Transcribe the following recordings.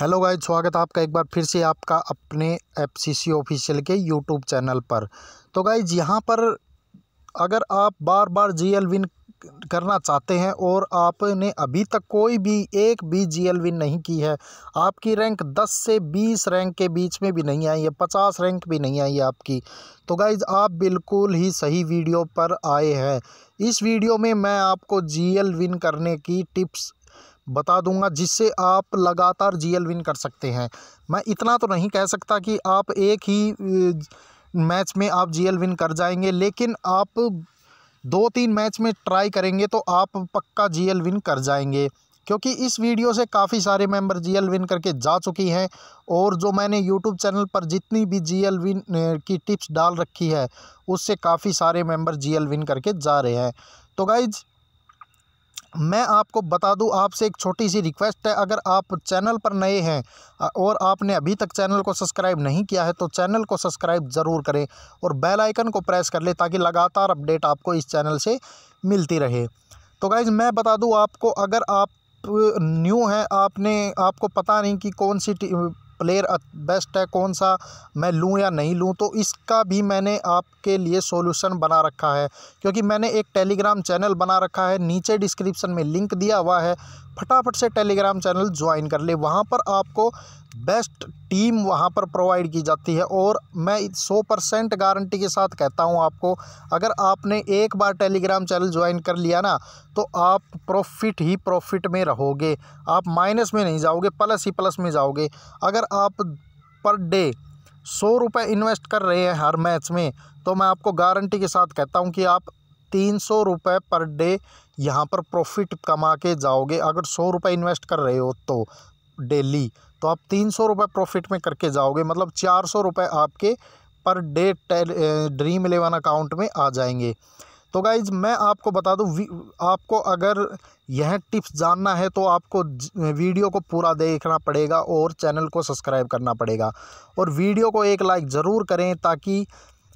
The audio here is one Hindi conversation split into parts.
हेलो गाइज स्वागत है आपका एक बार फिर से आपका अपने एफ सी सी ऑफिशियल के यूट्यूब चैनल पर तो गाइज यहाँ पर अगर आप बार बार जी एल विन करना चाहते हैं और आपने अभी तक कोई भी एक भी जी एल विन नहीं की है आपकी रैंक 10 से 20 रैंक के बीच में भी नहीं आई है 50 रैंक भी नहीं आई है आपकी तो गाइज आप बिल्कुल ही सही वीडियो पर आए हैं इस वीडियो में मैं आपको जी एल विन करने की टिप्स बता दूंगा जिससे आप लगातार जीएल विन कर सकते हैं मैं इतना तो नहीं कह सकता कि आप एक ही मैच में आप जीएल विन कर जाएंगे लेकिन आप दो तीन मैच में ट्राई करेंगे तो आप पक्का जीएल विन कर जाएंगे क्योंकि इस वीडियो से काफ़ी सारे मेंबर जीएल विन करके जा चुकी हैं और जो मैंने यूट्यूब चैनल पर जितनी भी जीएल विन की टिप्स डाल रखी है उससे काफ़ी सारे मेंबर जीएल विन करके जा रहे हैं तो गाइज मैं आपको बता दूं आपसे एक छोटी सी रिक्वेस्ट है अगर आप चैनल पर नए हैं और आपने अभी तक चैनल को सब्सक्राइब नहीं किया है तो चैनल को सब्सक्राइब ज़रूर करें और बेल आइकन को प्रेस कर लें ताकि लगातार अपडेट आपको इस चैनल से मिलती रहे तो गाइज़ मैं बता दूँ आपको अगर आप न्यू हैं आपने आपको पता नहीं कि कौन सी प्लेयर बेस्ट है कौन सा मैं लूँ या नहीं लूँ तो इसका भी मैंने आपके लिए सोल्यूशन बना रखा है क्योंकि मैंने एक टेलीग्राम चैनल बना रखा है नीचे डिस्क्रिप्शन में लिंक दिया हुआ है फटाफट से टेलीग्राम चैनल ज्वाइन कर ले वहाँ पर आपको बेस्ट टीम वहाँ पर प्रोवाइड की जाती है और मैं सौ परसेंट गारंटी के साथ कहता हूँ आपको अगर आपने एक बार टेलीग्राम चैनल ज्वाइन कर लिया ना तो आप प्रॉफिट ही प्रॉफिट में रहोगे आप माइनस में नहीं जाओगे प्लस ही प्लस में जाओगे अगर आप पर डे सौ रुपये इन्वेस्ट कर रहे हैं हर मैच में तो मैं आपको गारंटी के साथ कहता हूँ कि आप तीन सौ रुपये पर डे यहाँ पर प्रॉफिट कमा के जाओगे अगर सौ रुपये इन्वेस्ट कर रहे हो तो डेली तो आप तीन सौ रुपये प्रॉफिट में करके जाओगे मतलब चार सौ रुपये आपके per day dream eleven account में आ जाएंगे तो गाइज मैं आपको बता दूँ आपको अगर यह टिप्स जानना है तो आपको वीडियो को पूरा देखना पड़ेगा और चैनल को सब्सक्राइब करना पड़ेगा और वीडियो को एक लाइक ज़रूर करें ताकि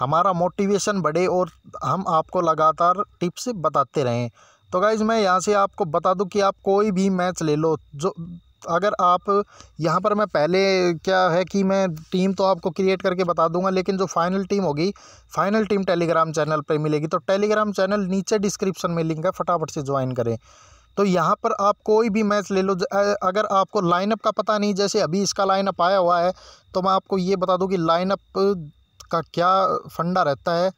हमारा मोटिवेशन बढ़े और हम आपको लगातार टिप्स बताते रहें तो गाइज़ मैं यहाँ से आपको बता दूँ कि आप कोई भी मैच ले लो जो अगर आप यहाँ पर मैं पहले क्या है कि मैं टीम तो आपको क्रिएट करके बता दूंगा लेकिन जो फाइनल टीम होगी फाइनल टीम टेलीग्राम चैनल पर मिलेगी तो टेलीग्राम चैनल नीचे डिस्क्रिप्शन में लिंक है फटाफट से ज्वाइन करें तो यहाँ पर आप कोई भी मैच ले लो अगर आपको लाइनअप का पता नहीं जैसे अभी इसका लाइनअप आया हुआ है तो मैं आपको ये बता दूँ कि लाइनअप का क्या फंडा रहता है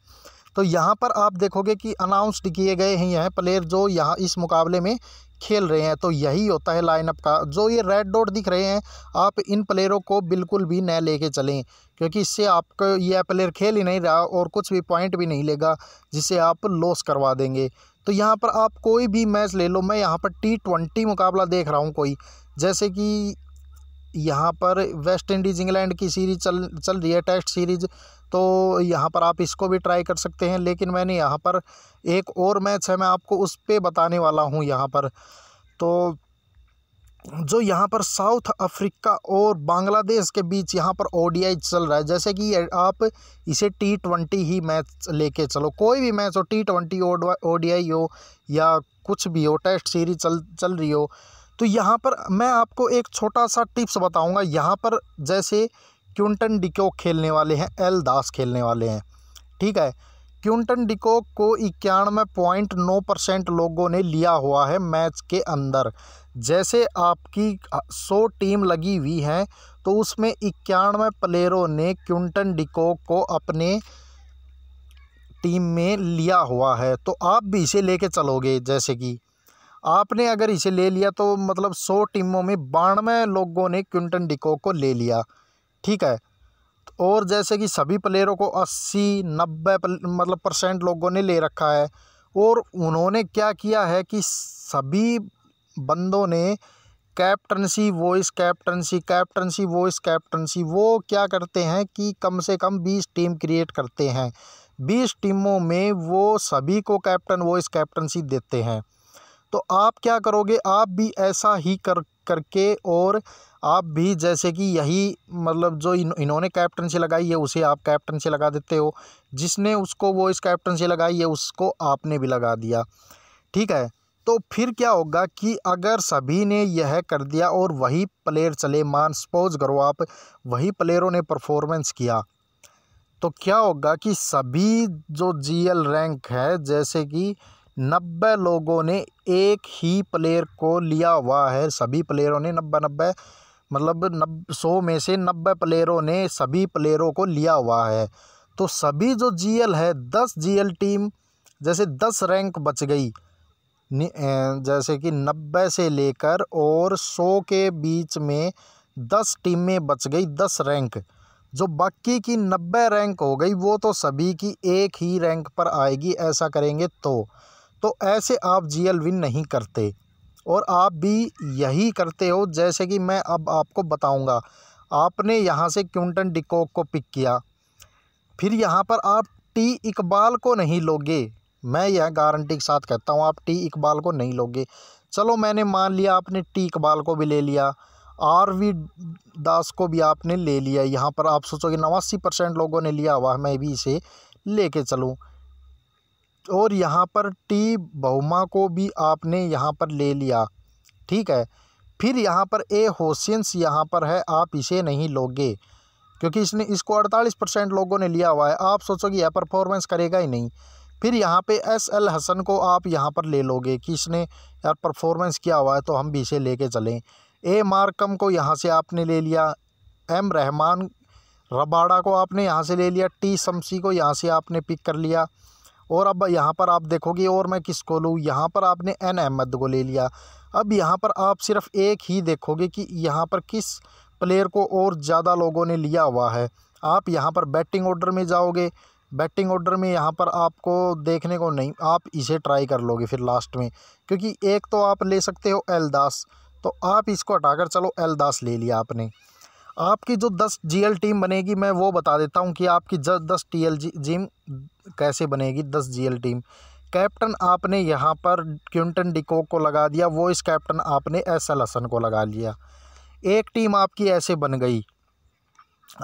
तो यहाँ पर आप देखोगे कि अनाउंसड किए गए हैं यह प्लेयर जो यहाँ इस मुकाबले में खेल रहे हैं तो यही होता है लाइनअप का जो ये रेड डॉट दिख रहे हैं आप इन प्लेयरों को बिल्कुल भी न लेके चलें क्योंकि इससे आपको यह प्लेयर खेल ही नहीं रहा और कुछ भी पॉइंट भी नहीं लेगा जिसे आप लॉस करवा देंगे तो यहाँ पर आप कोई भी मैच ले लो मैं यहाँ पर टी ट्वेंटी मुकाबला देख रहा हूँ कोई जैसे कि यहाँ पर वेस्ट इंडीज़ इंग्लैंड की सीरीज़ चल चल रही है टेस्ट सीरीज़ तो यहाँ पर आप इसको भी ट्राई कर सकते हैं लेकिन मैंने यहाँ पर एक और मैच है मैं आपको उस पर बताने वाला हूँ यहाँ पर तो जो यहाँ पर साउथ अफ्रीका और बांग्लादेश के बीच यहाँ पर ओडीआई चल रहा है जैसे कि आप इसे टी ट्वेंटी ही मैच लेके चलो कोई भी मैच हो टी ट्वेंटी ओ आई हो या कुछ भी हो टेस्ट सीरीज चल चल रही हो तो यहाँ पर मैं आपको एक छोटा सा टिप्स बताऊँगा यहाँ पर जैसे क्यूंटन डिकोक खेलने वाले हैं एल दास खेलने वाले हैं ठीक है क्यूंटन डिकोक को इक्यानवे पॉइंट नौ परसेंट लोगों ने लिया हुआ है मैच के अंदर जैसे आपकी सौ टीम लगी हुई हैं तो उसमें इक्यानवे प्लेयरों ने क्यूंटन डिकोक को अपने टीम में लिया हुआ है तो आप भी इसे लेके चलोगे जैसे कि आपने अगर इसे ले लिया तो मतलब सौ टीमों में बानवे लोगों ने क्विंटन डिको को ले लिया ठीक है और जैसे कि सभी प्लेयरों को अस्सी नब्बे मतलब परसेंट लोगों ने ले रखा है और उन्होंने क्या किया है कि सभी बंदों ने captaincy vice captaincy captaincy vice captaincy वो क्या करते हैं कि कम से कम बीस टीम क्रिएट करते हैं बीस टीमों में वो सभी को कैप्टन वॉइस कैप्टनसी देते हैं तो आप क्या करोगे आप भी ऐसा ही कर करके और आप भी जैसे कि यही मतलब जो इन, इन्होंने कैप्टनसी लगाई है उसे आप कैप्टनसी लगा देते हो जिसने उसको वो इस कैप्टनसी लगाई है उसको आपने भी लगा दिया ठीक है तो फिर क्या होगा कि अगर सभी ने यह कर दिया और वही प्लेयर चले मान सपोज करो आप वही प्लेयरों ने परफॉर्मेंस किया तो क्या होगा कि सभी जो जीएल रैंक है जैसे कि नब्बे लोगों ने एक ही प्लेयर को लिया हुआ है सभी प्लेयरों ने नब्बे नब्बे मतलब नब सौ में से नब्बे प्लेयरों ने सभी प्लेयरों को लिया हुआ है तो सभी जो जीएल है दस जीएल टीम जैसे दस रैंक बच गई जैसे कि नब्बे से लेकर और सौ के बीच में दस टीमें बच गई दस रैंक जो बाकी की नब्बे रैंक हो गई वो तो सभी की एक ही रैंक पर आएगी ऐसा करेंगे तो तो ऐसे आप जीएल विन नहीं करते और आप भी यही करते हो जैसे कि मैं अब आपको बताऊंगा आपने यहाँ से क्यूंटन डिकोक को पिक किया फिर यहाँ पर आप टी इकबाल को नहीं लोगे मैं यह गारंटी के साथ कहता हूँ आप टी इकबाल को नहीं लोगे चलो मैंने मान लिया आपने टी इकबाल को भी ले लिया आर वी दास को भी आपने ले लिया यहाँ पर आप सोचोगे नवासी परसेंट लोगों ने लिया हुआ मैं भी इसे ले कर चलूँ और यहाँ पर टी बहुमा को भी आपने यहाँ पर ले लिया ठीक है फिर यहाँ पर ए होशियंस यहाँ पर है आप इसे नहीं लोगे क्योंकि इसने इसको अड़तालीस परसेंट लोगों ने लिया हुआ है आप सोचोगे यह परफॉर्मेंस करेगा ही नहीं फिर यहाँ पे एस एल हसन को आप यहाँ पर ले लोगे कि इसने यार परफॉर्मेंस किया हुआ है तो हम भी इसे लेके चलें ए मार्कम को यहाँ से आपने ले लिया एम रहमान रबाड़ा को आपने यहाँ से ले लिया टी शमसी को यहाँ से आपने पिक कर लिया और अब यहाँ पर आप देखोगे और मैं किसको लूँ यहाँ पर आपने एन अहमद को ले लिया अब यहाँ पर आप सिर्फ एक ही देखोगे कि यहाँ पर किस प्लेयर को और ज़्यादा लोगों ने लिया हुआ है आप यहाँ पर बैटिंग ऑर्डर में जाओगे बैटिंग ऑर्डर में यहाँ पर आपको देखने को नहीं आप इसे ट्राई कर लोगे फिर लास्ट में क्योंकि एक तो आप ले सकते हो एलदास तो आप इसको हटाकर चलो एलदास ले लिया आपने आपकी जो दस जीएल टीम बनेगी मैं वो बता देता हूँ कि आपकी ज दस टी एल टीम कैसे बनेगी दस जीएल टीम कैप्टन आपने यहाँ पर क्विंटन डिको को लगा दिया वो इस कैप्टन आपने एस एल हसन को लगा लिया एक टीम आपकी ऐसे बन गई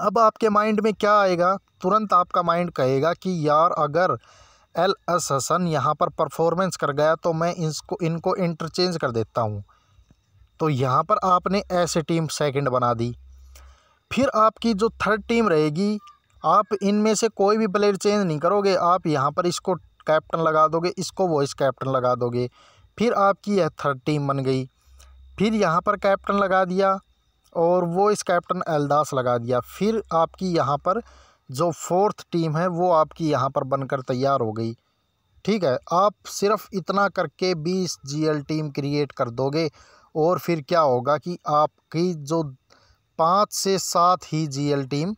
अब आपके माइंड में क्या आएगा तुरंत आपका माइंड कहेगा कि यार अगर एल एस हसन यहाँ पर परफॉर्मेंस कर गया तो मैं इसको इनको इंटरचेंज कर देता हूँ तो यहाँ पर आपने ऐसे टीम सेकंड बना दी फिर आपकी जो थर्ड टीम रहेगी आप इनमें से कोई भी प्लेयर चेंज नहीं करोगे आप यहाँ पर इसको कैप्टन लगा दोगे इसको वॉइस कैप्टन लगा दोगे फिर आपकी यह थर्ड टीम बन गई फिर यहाँ पर कैप्टन लगा दिया और वो इस कैप्टन अलदास लगा दिया फिर आपकी यहाँ पर जो फोर्थ टीम है वो आपकी यहाँ पर बनकर तैयार हो गई ठीक है आप सिर्फ इतना करके बीस जीएल टीम क्रिएट कर दोगे और फिर क्या होगा कि आपकी जो पाँच से सात ही जीएल टीम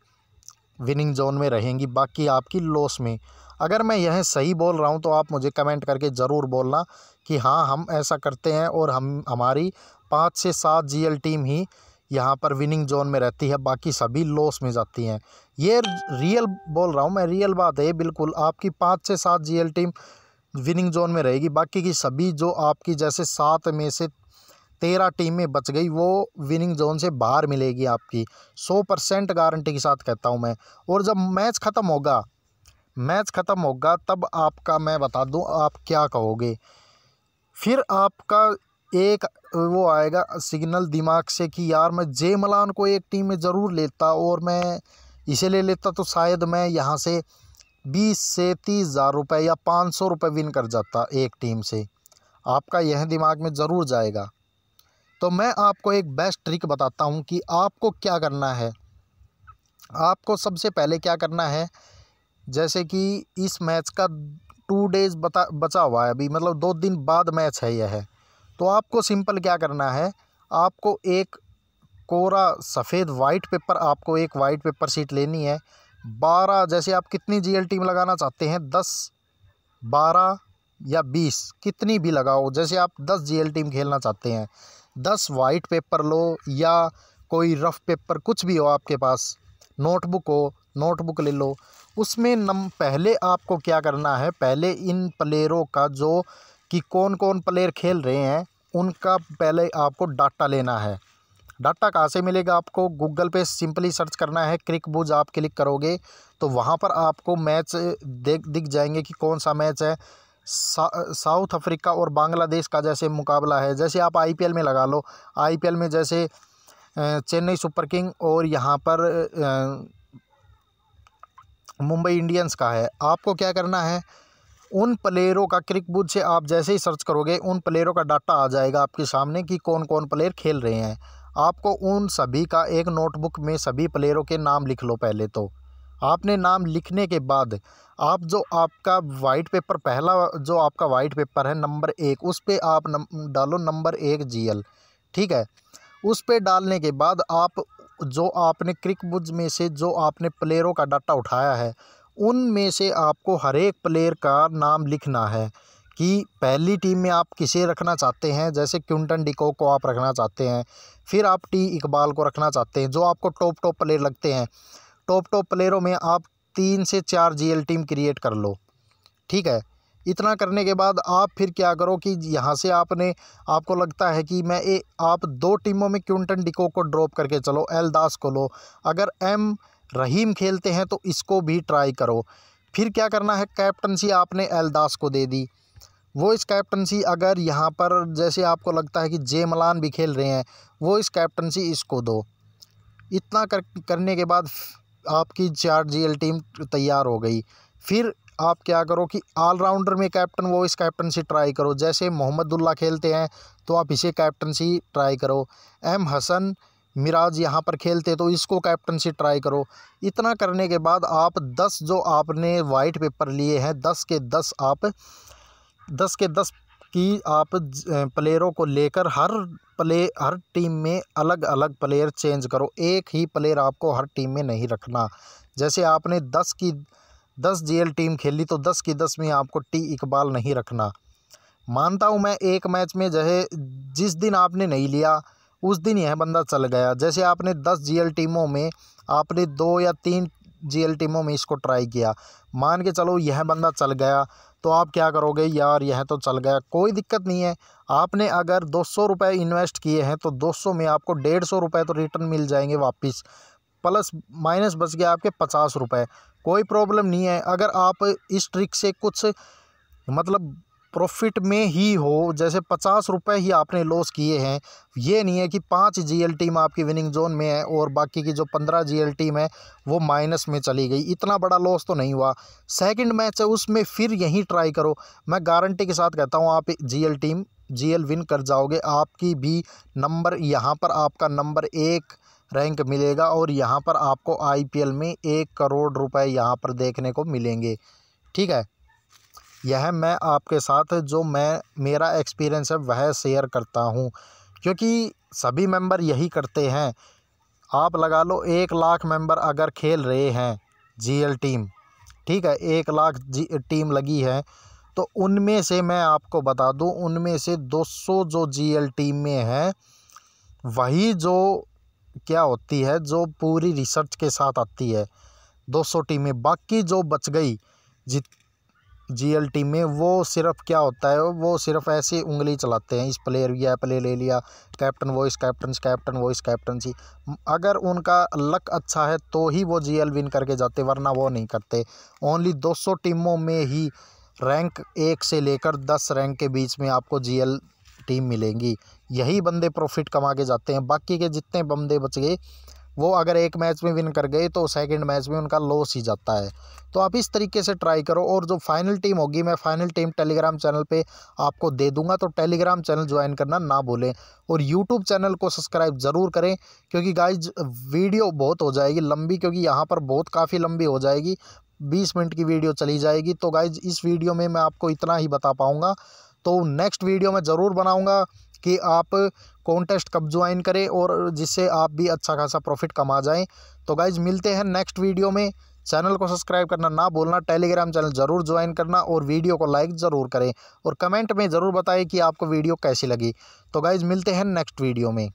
विनिंग जोन में रहेंगी बाकी आपकी लॉस में अगर मैं यह सही बोल रहा हूँ तो आप मुझे कमेंट करके ज़रूर बोलना कि हाँ हम ऐसा करते हैं और हम हमारी पाँच से सात जीएल टीम ही यहाँ पर विनिंग जोन में रहती है बाकी सभी लॉस में जाती हैं ये रियल बोल रहा हूँ मैं रियल बात है बिल्कुल आपकी पाँच से सात एल टीम विनिंग जोन में रहेगी बाकी की सभी जो आपकी जैसे सात में से तेरह टीमें बच गई वो विनिंग जोन से बाहर मिलेगी आपकी सौ परसेंट गारंटी के साथ कहता हूँ मैं और जब मैच ख़त्म होगा मैच ख़त्म होगा तब आपका मैं बता दूँ आप क्या कहोगे फिर आपका एक वो आएगा सिग्नल दिमाग से कि यार मैं जे मलान को एक टीम में ज़रूर लेता और मैं इसे ले लेता तो शायद मैं यहाँ से बीस से तीस हज़ार रुपये या पाँच सौ रुपये विन कर जाता एक टीम से आपका यह दिमाग में ज़रूर जाएगा तो मैं आपको एक बेस्ट ट्रिक बताता हूँ कि आपको क्या करना है आपको सबसे पहले क्या करना है जैसे कि इस मैच का टू डेज़ बता बचा हुआ है अभी मतलब दो दिन बाद मैच है यह है तो आपको सिंपल क्या करना है आपको एक कोरा सफ़ेद वाइट पेपर आपको एक वाइट पेपर शीट लेनी है बारह जैसे आप कितनी जी टीम लगाना चाहते हैं दस बारह या बीस कितनी भी लगाओ जैसे आप दस जी टीम खेलना चाहते हैं दस वाइट पेपर लो या कोई रफ़ पेपर कुछ भी हो आपके पास नोटबुक हो नोटबुक ले लो उसमें नम पहले आपको क्या करना है पहले इन प्लेयरों का जो कि कौन कौन प्लेयर खेल रहे हैं उनका पहले आपको डाटा लेना है डाटा कहाँ से मिलेगा आपको गूगल पे सिंपली सर्च करना है क्रिक बुज आप क्लिक करोगे तो वहाँ पर आपको मैच देख दिख जाएंगे कि कौन सा मैच है साउथ अफ्रीका और बांग्लादेश का जैसे मुकाबला है जैसे आप आईपीएल में लगा लो आईपीएल में जैसे चेन्नई सुपर किंग और यहाँ पर मुंबई इंडियंस का है आपको क्या करना है उन प्लेयरों का क्रिक से आप जैसे ही सर्च करोगे उन प्लेयरों का डाटा आ जाएगा आपके सामने कि कौन कौन प्लेयर खेल रहे हैं आपको उन सभी का एक नोटबुक में सभी प्लेयरों के नाम लिख लो पहले तो आपने नाम लिखने के बाद आप जो आपका वाइट पेपर पहला जो आपका वाइट पेपर है नंबर एक उस पर आप नम, डालो नंबर एक जी ठीक है उस पर डालने के बाद आप जो आपने क्रिक बुज में से जो आपने प्लेयरों का डाटा उठाया है उनमें से आपको हर एक प्लेयर का नाम लिखना है कि पहली टीम में आप किसे रखना चाहते हैं जैसे क्यूंटन डिको को आप रखना चाहते हैं फिर आप टी इकबाल को रखना चाहते हैं जो आपको टॉप टॉप प्लेयर लगते हैं टॉप टॉप प्लेयरों में आप तीन से चार जी टीम क्रिएट कर लो ठीक है इतना करने के बाद आप फिर क्या करो कि यहाँ से आपने आपको लगता है कि मैं ए, आप दो टीमों में क्यूंटन डिको को ड्रॉप करके चलो एल दास को लो अगर एम रहीम खेलते हैं तो इसको भी ट्राई करो फिर क्या करना है कैप्टनसी आपने एल दास को दे दी वो इस कैप्टनसी अगर यहाँ पर जैसे आपको लगता है कि जे मलान भी खेल रहे हैं वो इस कैप्टनसी इसको दो इतना कर करने के बाद आपकी चार एल टीम तैयार हो गई फिर आप क्या करो कि ऑलराउंडर में कैप्टन वो इस कैप्टनसी ट्राई करो जैसे दुल्ला खेलते हैं तो आप इसे कैप्टनसी ट्राई करो एम हसन मिराज यहाँ पर खेलते तो इसको कैप्टनसी ट्राई करो इतना करने के बाद आप दस जो आपने वाइट पेपर लिए हैं दस के दस आप दस के दस की आप प्लेयरों को लेकर हर प्ले हर टीम में अलग अलग प्लेयर चेंज करो एक ही प्लेयर आपको हर टीम में नहीं रखना जैसे आपने दस की दस जीएल टीम खेली तो दस की दस में आपको टी इकबाल नहीं रखना मानता हूँ मैं एक मैच में जैसे जिस दिन आपने नहीं लिया उस दिन यह बंदा चल गया जैसे आपने दस जीएल टीमों में आपने दो या तीन जीएल टीमों में इसको ट्राई किया मान के चलो यह बंदा चल गया तो आप क्या करोगे यार यह तो चल गया कोई दिक्कत नहीं है आपने अगर दो सौ रुपये इन्वेस्ट किए हैं तो दो सौ में आपको डेढ़ सौ रुपये तो रिटर्न मिल जाएंगे वापस प्लस माइनस बच गया आपके पचास रुपये कोई प्रॉब्लम नहीं है अगर आप इस ट्रिक से कुछ मतलब प्रॉफिट में ही हो जैसे पचास रुपये ही आपने लॉस किए हैं ये नहीं है कि पाँच जी एल टीम आपकी विनिंग जोन में है और बाकी की जो पंद्रह जी एल टीम है वो माइनस में चली गई इतना बड़ा लॉस तो नहीं हुआ सेकंड मैच है उसमें फिर यहीं ट्राई करो मैं गारंटी के साथ कहता हूँ आप G L team G L win कर जाओगे आपकी भी नंबर यहाँ पर आपका नंबर एक रैंक मिलेगा और यहाँ पर आपको आई में एक करोड़ रुपये यहाँ पर देखने को मिलेंगे ठीक है यह मैं आपके साथ जो मैं मेरा एक्सपीरियंस है वह शेयर करता हूँ क्योंकि सभी मेंबर यही करते हैं आप लगा लो एक लाख मेंबर अगर खेल रहे हैं जीएल टीम ठीक है एक लाख जी टीम लगी है तो उनमें से मैं आपको बता दूं उनमें से 200 जो जीएल टीम में है वही जो क्या होती है जो पूरी रिसर्च के साथ आती है 200 टीमें बाकी जो बच गई जित जी में वो सिर्फ क्या होता है वो सिर्फ ऐसे उंगली चलाते हैं इस प्लेयर या प्ले ले लिया captain vice captains captain vice C अगर उनका लक अच्छा है तो ही वो जीएल विन करके जाते वरना वो नहीं करते ओनली 200 टीमों में ही रैंक एक से लेकर दस रैंक के बीच में आपको जी टीम मिलेंगी यही बंदे प्रॉफिट कमा के जाते हैं बाकी के जितने बंदे बच गए वो अगर एक मैच में विन कर गए तो सेकंड मैच में उनका लॉस ही जाता है तो आप इस तरीके से ट्राई करो और जो फाइनल टीम होगी मैं फाइनल टीम टेलीग्राम चैनल पे आपको दे दूंगा तो टेलीग्राम चैनल ज्वाइन करना ना भूलें और यूट्यूब चैनल को सब्सक्राइब ज़रूर करें क्योंकि गाइज वीडियो बहुत हो जाएगी लंबी क्योंकि यहाँ पर बहुत काफ़ी लंबी हो जाएगी बीस मिनट की वीडियो चली जाएगी तो गाइज इस वीडियो में मैं आपको इतना ही बता पाऊँगा तो नेक्स्ट वीडियो मैं ज़रूर बनाऊँगा कि आप कॉन्टेस्ट कब ज्वाइन करें और जिससे आप भी अच्छा खासा प्रॉफिट कमा जाएं तो गाइज मिलते हैं नेक्स्ट वीडियो में चैनल को सब्सक्राइब करना ना बोलना टेलीग्राम चैनल ज़रूर ज्वाइन करना और वीडियो को लाइक ज़रूर करें और कमेंट में ज़रूर बताएं कि आपको वीडियो कैसी लगी तो गाइज मिलते हैं नेक्स्ट वीडियो में